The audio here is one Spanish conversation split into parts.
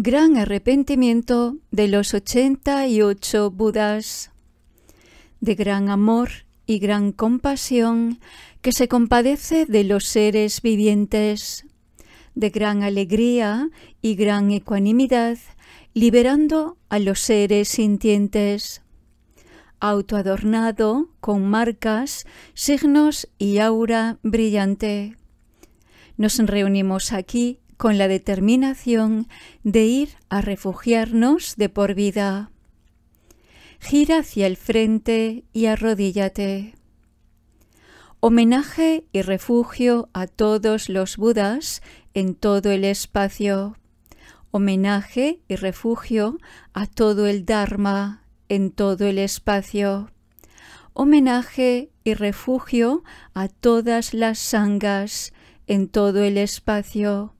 Gran arrepentimiento de los 88 Budas. De gran amor y gran compasión que se compadece de los seres vivientes. De gran alegría y gran ecuanimidad, liberando a los seres sintientes. Autoadornado con marcas, signos y aura brillante. Nos reunimos aquí con la determinación de ir a refugiarnos de por vida. Gira hacia el frente y arrodíllate. Homenaje y refugio a todos los Budas en todo el espacio. Homenaje y refugio a todo el Dharma en todo el espacio. Homenaje y refugio a todas las sangas en todo el espacio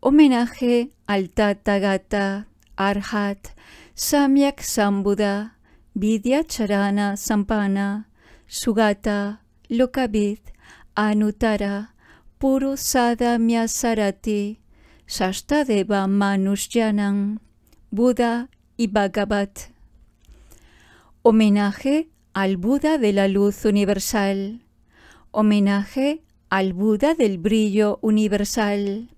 homenaje al Tathagata, Arhat Samyak Sambuddha Vidyacharana Sampana Sugata Lokavid Anuttara, Purusada Myasarati Sastadeva Manushyanam Buda y Bhagavat. Homenaje al Buda de la luz universal. Homenaje al Buda del brillo universal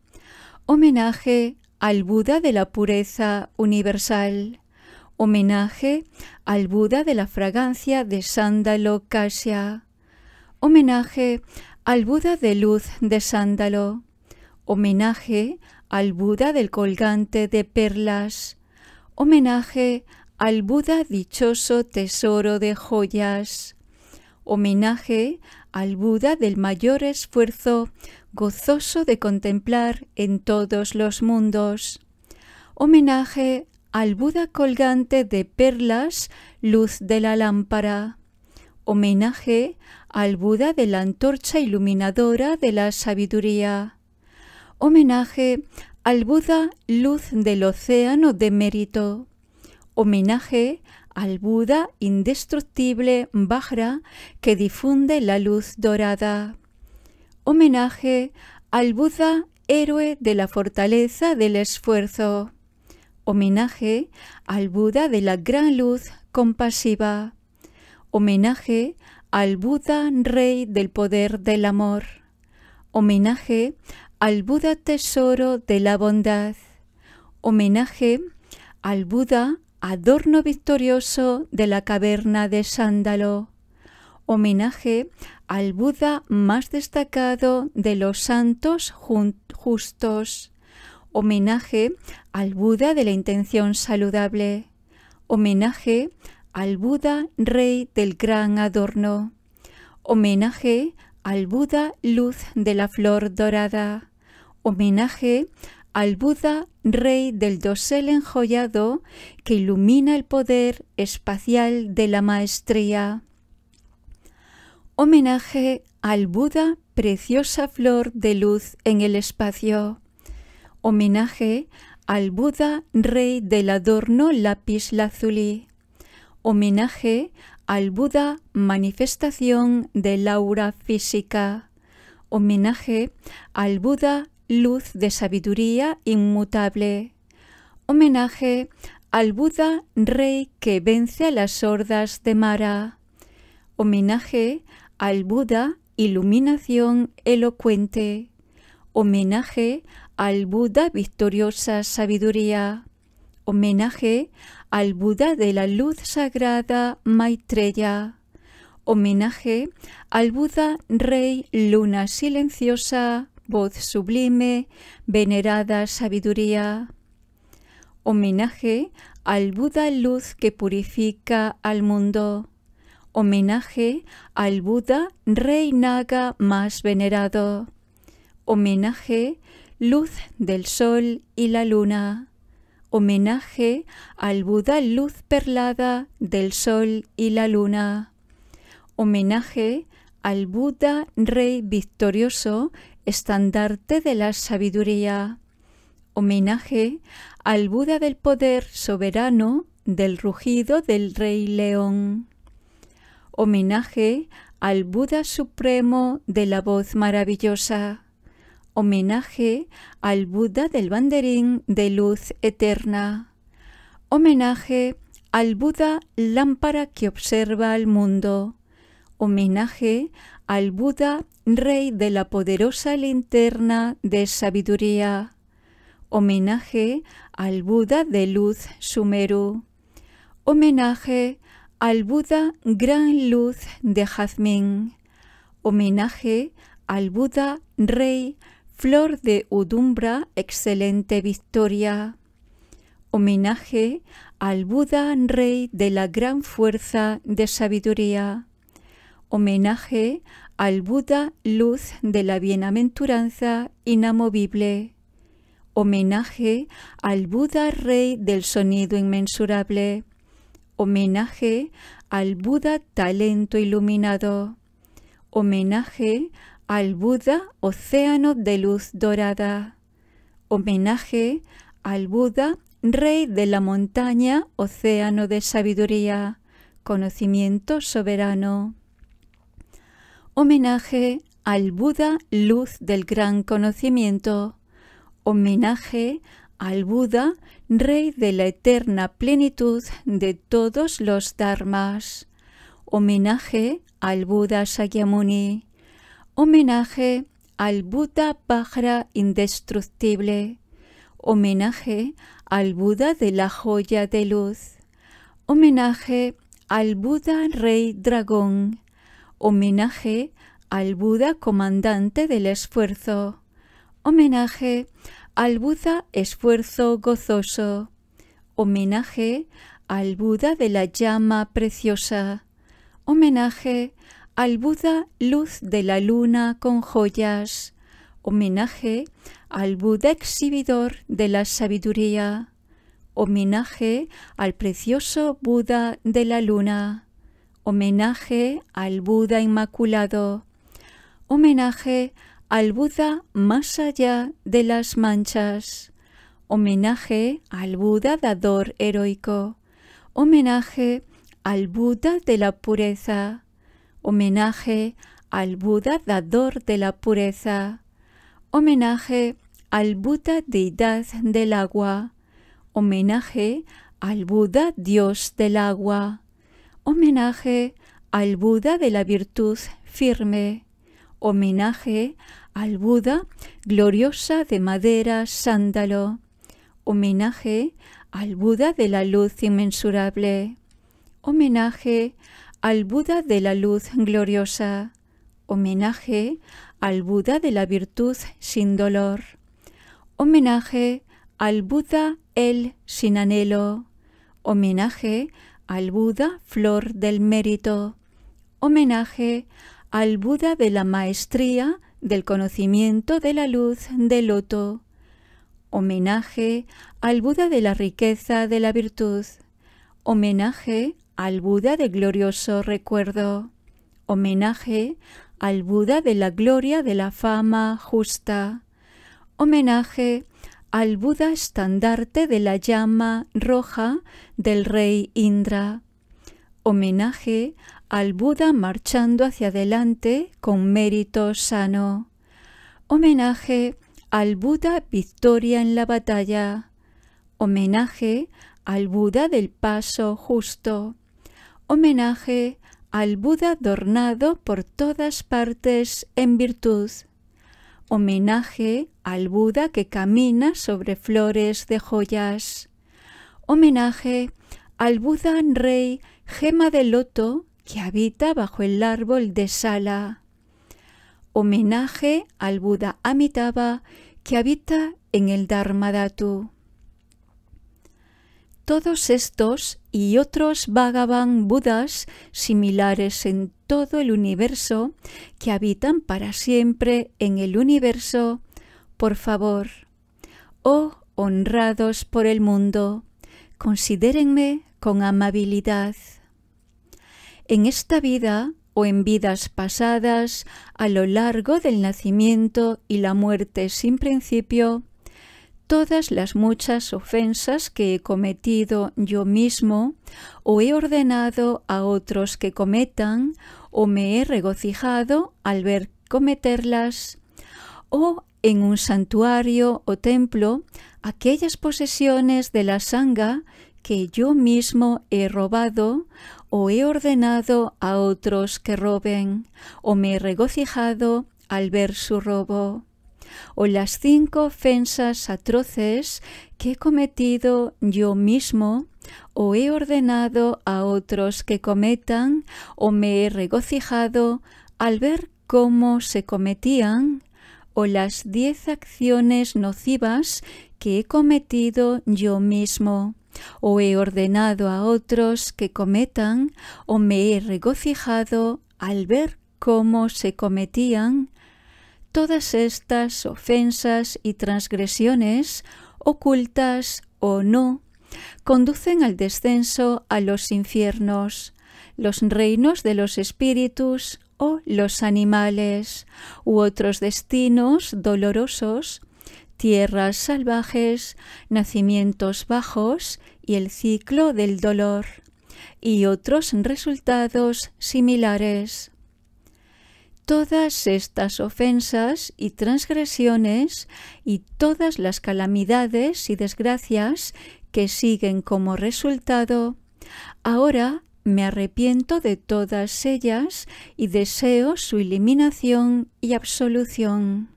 homenaje al Buda de la pureza universal, homenaje al Buda de la fragancia de sándalo cassia, homenaje al Buda de luz de sándalo, homenaje al Buda del colgante de perlas, homenaje al Buda dichoso tesoro de joyas, homenaje al Buda del mayor esfuerzo, gozoso de contemplar en todos los mundos. Homenaje al Buda colgante de perlas, luz de la lámpara. Homenaje al Buda de la antorcha iluminadora de la sabiduría. Homenaje al Buda luz del océano de mérito. Homenaje al Buda indestructible Vajra que difunde la luz dorada. Homenaje al Buda héroe de la fortaleza del esfuerzo. Homenaje al Buda de la gran luz compasiva. Homenaje al Buda rey del poder del amor. Homenaje al Buda tesoro de la bondad. Homenaje al Buda adorno victorioso de la caverna de Sándalo, homenaje al Buda más destacado de los santos justos, homenaje al Buda de la intención saludable, homenaje al Buda Rey del Gran Adorno, homenaje al Buda Luz de la Flor Dorada, homenaje al Buda, rey del dosel enjollado, que ilumina el poder espacial de la maestría. Homenaje al Buda, preciosa flor de luz en el espacio. Homenaje al Buda, rey del adorno lápiz lazuli. Homenaje al Buda, manifestación del aura física. Homenaje al Buda, luz de sabiduría inmutable. Homenaje al Buda Rey que vence a las hordas de Mara. Homenaje al Buda Iluminación Elocuente. Homenaje al Buda Victoriosa Sabiduría. Homenaje al Buda de la Luz Sagrada Maitreya. Homenaje al Buda Rey Luna Silenciosa voz sublime, venerada sabiduría. Homenaje al Buda luz que purifica al mundo. Homenaje al Buda rey naga más venerado. Homenaje luz del sol y la luna. Homenaje al Buda luz perlada del sol y la luna. Homenaje al Buda rey victorioso estandarte de la sabiduría, homenaje al Buda del poder soberano del rugido del rey león, homenaje al Buda supremo de la voz maravillosa, homenaje al Buda del banderín de luz eterna, homenaje al Buda lámpara que observa al mundo, homenaje al Buda Rey de la poderosa linterna de sabiduría, homenaje al Buda de luz sumeru, homenaje al Buda gran luz de jazmín, homenaje al Buda Rey flor de Udumbra excelente victoria, homenaje al Buda Rey de la gran fuerza de sabiduría, homenaje al Buda Luz de la Bienaventuranza Inamovible. Homenaje al Buda Rey del Sonido Inmensurable. Homenaje al Buda Talento Iluminado. Homenaje al Buda Océano de Luz Dorada. Homenaje al Buda Rey de la Montaña Océano de Sabiduría. Conocimiento Soberano homenaje al Buda Luz del Gran Conocimiento, homenaje al Buda Rey de la Eterna Plenitud de todos los Dharmas, homenaje al Buda Sakyamuni, homenaje al Buda Pájara Indestructible, homenaje al Buda de la Joya de Luz, homenaje al Buda Rey Dragón, homenaje al Buda comandante del esfuerzo, homenaje al Buda esfuerzo gozoso, homenaje al Buda de la llama preciosa, homenaje al Buda luz de la luna con joyas, homenaje al Buda exhibidor de la sabiduría, homenaje al precioso Buda de la luna homenaje al Buda Inmaculado, homenaje al Buda más allá de las manchas, homenaje al Buda dador heroico, homenaje al Buda de la pureza, homenaje al Buda dador de la pureza, homenaje al Buda deidad del agua, homenaje al Buda dios del agua homenaje al Buda de la virtud firme, homenaje al Buda gloriosa de madera sándalo, homenaje al Buda de la luz inmensurable, homenaje al Buda de la luz gloriosa, homenaje al Buda de la virtud sin dolor, homenaje al Buda el sin anhelo, homenaje al Buda Flor del Mérito. Homenaje al Buda de la Maestría del Conocimiento de la Luz del Loto. Homenaje al Buda de la Riqueza de la Virtud. Homenaje al Buda de Glorioso Recuerdo. Homenaje al Buda de la Gloria de la Fama Justa. Homenaje al Buda estandarte de la llama roja del rey Indra. Homenaje al Buda marchando hacia adelante con mérito sano. Homenaje al Buda victoria en la batalla. Homenaje al Buda del paso justo. Homenaje al Buda adornado por todas partes en virtud homenaje al Buda que camina sobre flores de joyas, homenaje al Buda Rey Gema de Loto que habita bajo el árbol de Sala, homenaje al Buda Amitabha que habita en el Dharmadhatu. Todos estos y otros Bhagavan Budas similares en todo el universo, que habitan para siempre en el universo, por favor, oh honrados por el mundo, considérenme con amabilidad. En esta vida o en vidas pasadas, a lo largo del nacimiento y la muerte sin principio, todas las muchas ofensas que he cometido yo mismo o he ordenado a otros que cometan o me he regocijado al ver cometerlas, o en un santuario o templo aquellas posesiones de la sanga que yo mismo he robado o he ordenado a otros que roben, o me he regocijado al ver su robo, o las cinco ofensas atroces que he cometido yo mismo o he ordenado a otros que cometan, o me he regocijado al ver cómo se cometían, o las diez acciones nocivas que he cometido yo mismo, o he ordenado a otros que cometan, o me he regocijado al ver cómo se cometían, todas estas ofensas y transgresiones, ocultas o no, conducen al descenso a los infiernos, los reinos de los espíritus o los animales, u otros destinos dolorosos, tierras salvajes, nacimientos bajos y el ciclo del dolor, y otros resultados similares. Todas estas ofensas y transgresiones y todas las calamidades y desgracias que siguen como resultado, ahora me arrepiento de todas ellas y deseo su eliminación y absolución.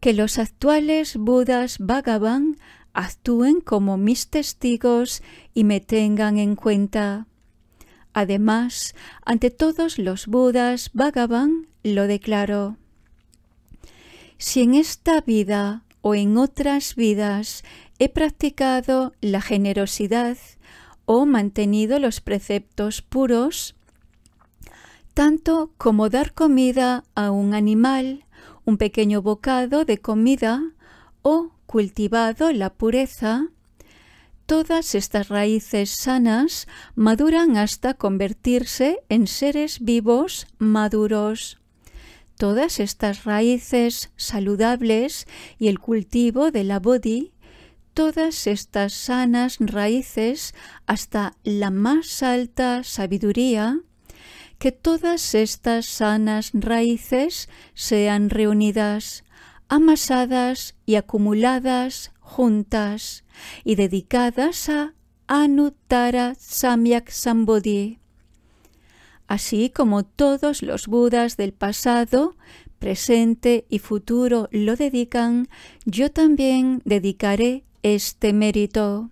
Que los actuales Budas Bhagavan actúen como mis testigos y me tengan en cuenta. Además, ante todos los Budas Bhagavan lo declaro. Si en esta vida o en otras vidas he practicado la generosidad o mantenido los preceptos puros, tanto como dar comida a un animal, un pequeño bocado de comida o cultivado la pureza, todas estas raíces sanas maduran hasta convertirse en seres vivos maduros. Todas estas raíces saludables y el cultivo de la bodhi todas estas sanas raíces hasta la más alta sabiduría, que todas estas sanas raíces sean reunidas, amasadas y acumuladas juntas y dedicadas a Anuttara Samyak Sambodhi. Así como todos los Budas del pasado, presente y futuro lo dedican, yo también dedicaré este mérito.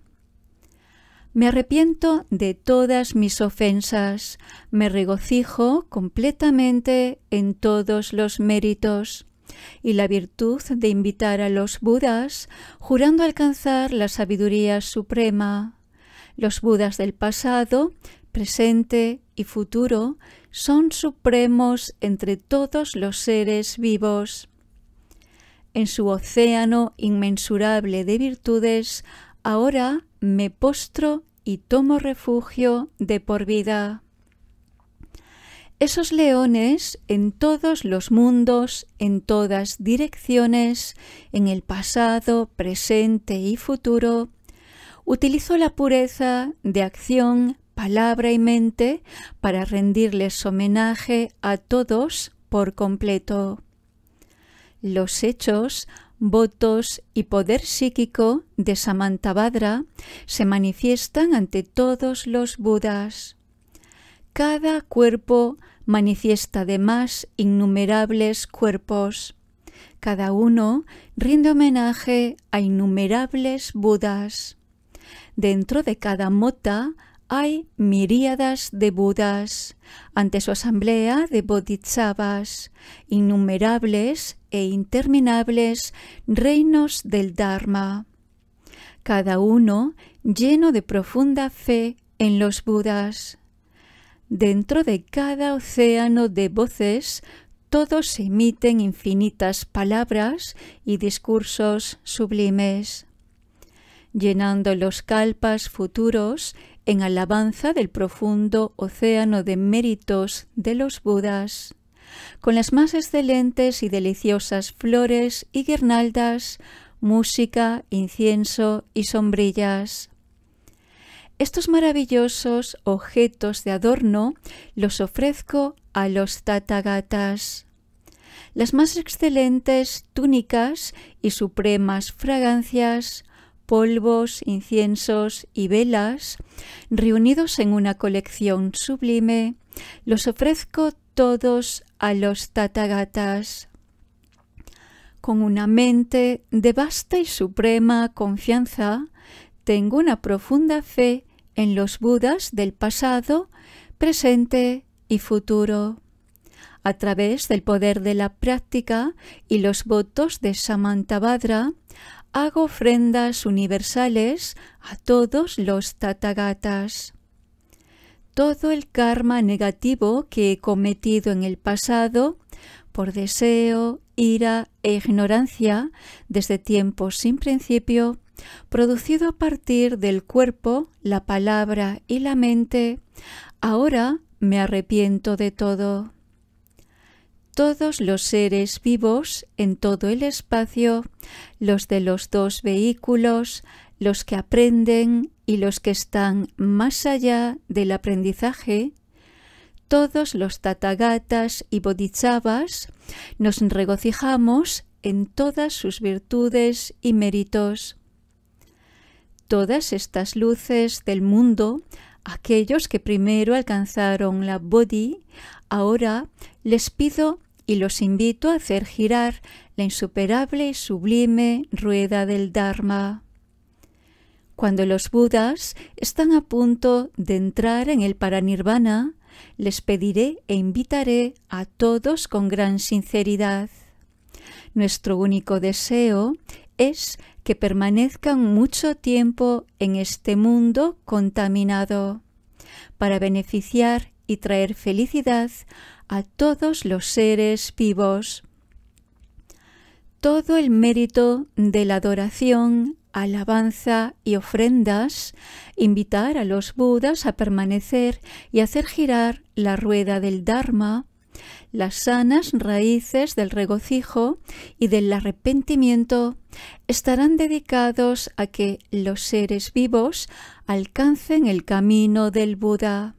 Me arrepiento de todas mis ofensas, me regocijo completamente en todos los méritos y la virtud de invitar a los Budas, jurando alcanzar la sabiduría suprema. Los Budas del pasado, presente y futuro son supremos entre todos los seres vivos en su océano inmensurable de virtudes, ahora me postro y tomo refugio de por vida. Esos leones en todos los mundos, en todas direcciones, en el pasado, presente y futuro, utilizo la pureza de acción, palabra y mente para rendirles homenaje a todos por completo los hechos, votos y poder psíquico de Samantabhadra se manifiestan ante todos los Budas. Cada cuerpo manifiesta además innumerables cuerpos. Cada uno rinde homenaje a innumerables Budas. Dentro de cada mota hay miríadas de Budas, ante su asamblea de bodhisattvas, innumerables e interminables reinos del Dharma, cada uno lleno de profunda fe en los Budas. Dentro de cada océano de voces todos emiten infinitas palabras y discursos sublimes, llenando los calpas futuros en alabanza del profundo océano de méritos de los Budas, con las más excelentes y deliciosas flores y guirnaldas, música, incienso y sombrillas. Estos maravillosos objetos de adorno los ofrezco a los tatagatas. Las más excelentes túnicas y supremas fragancias, polvos, inciensos y velas, reunidos en una colección sublime, los ofrezco todos a los tatagatas. Con una mente de vasta y suprema confianza, tengo una profunda fe en los Budas del pasado, presente y futuro. A través del poder de la práctica y los votos de Samantabhadra, hago ofrendas universales a todos los tatagatas. Todo el karma negativo que he cometido en el pasado, por deseo, ira e ignorancia, desde tiempos sin principio, producido a partir del cuerpo, la palabra y la mente, ahora me arrepiento de todo todos los seres vivos en todo el espacio, los de los dos vehículos, los que aprenden y los que están más allá del aprendizaje, todos los tatagatas y bodhisattvas, nos regocijamos en todas sus virtudes y méritos. Todas estas luces del mundo, aquellos que primero alcanzaron la bodhi, Ahora les pido y los invito a hacer girar la insuperable y sublime rueda del Dharma. Cuando los Budas están a punto de entrar en el Paranirvana, les pediré e invitaré a todos con gran sinceridad. Nuestro único deseo es que permanezcan mucho tiempo en este mundo contaminado, para beneficiar y traer felicidad a todos los seres vivos. Todo el mérito de la adoración, alabanza y ofrendas, invitar a los Budas a permanecer y hacer girar la rueda del Dharma, las sanas raíces del regocijo y del arrepentimiento estarán dedicados a que los seres vivos alcancen el camino del Buda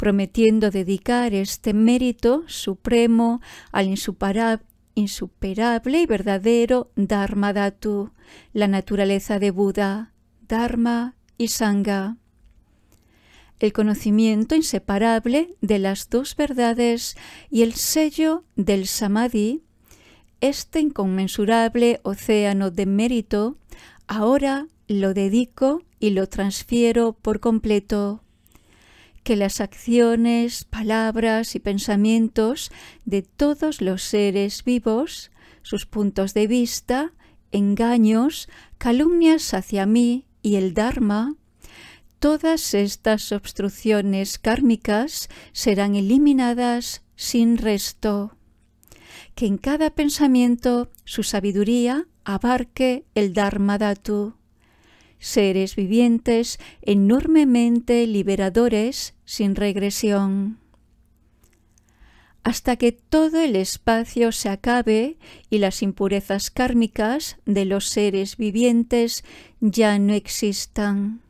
prometiendo dedicar este mérito supremo al insuperable y verdadero Dharma Dhatu, la naturaleza de Buda, Dharma y Sangha. El conocimiento inseparable de las dos verdades y el sello del Samadhi, este inconmensurable océano de mérito, ahora lo dedico y lo transfiero por completo que las acciones, palabras y pensamientos de todos los seres vivos, sus puntos de vista, engaños, calumnias hacia mí y el Dharma, todas estas obstrucciones kármicas serán eliminadas sin resto. Que en cada pensamiento su sabiduría abarque el Dharma datu seres vivientes enormemente liberadores sin regresión. Hasta que todo el espacio se acabe y las impurezas kármicas de los seres vivientes ya no existan.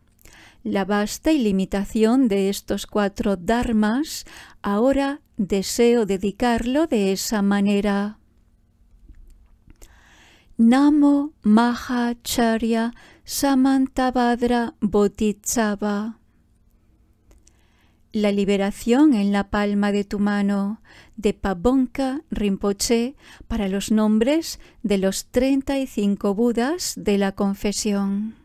La vasta ilimitación de estos cuatro dharmas ahora deseo dedicarlo de esa manera. Namo Mahacharya Samantabhadra Bodhisattva. La liberación en la palma de tu mano de Pabonka Rinpoche para los nombres de los 35 Budas de la confesión.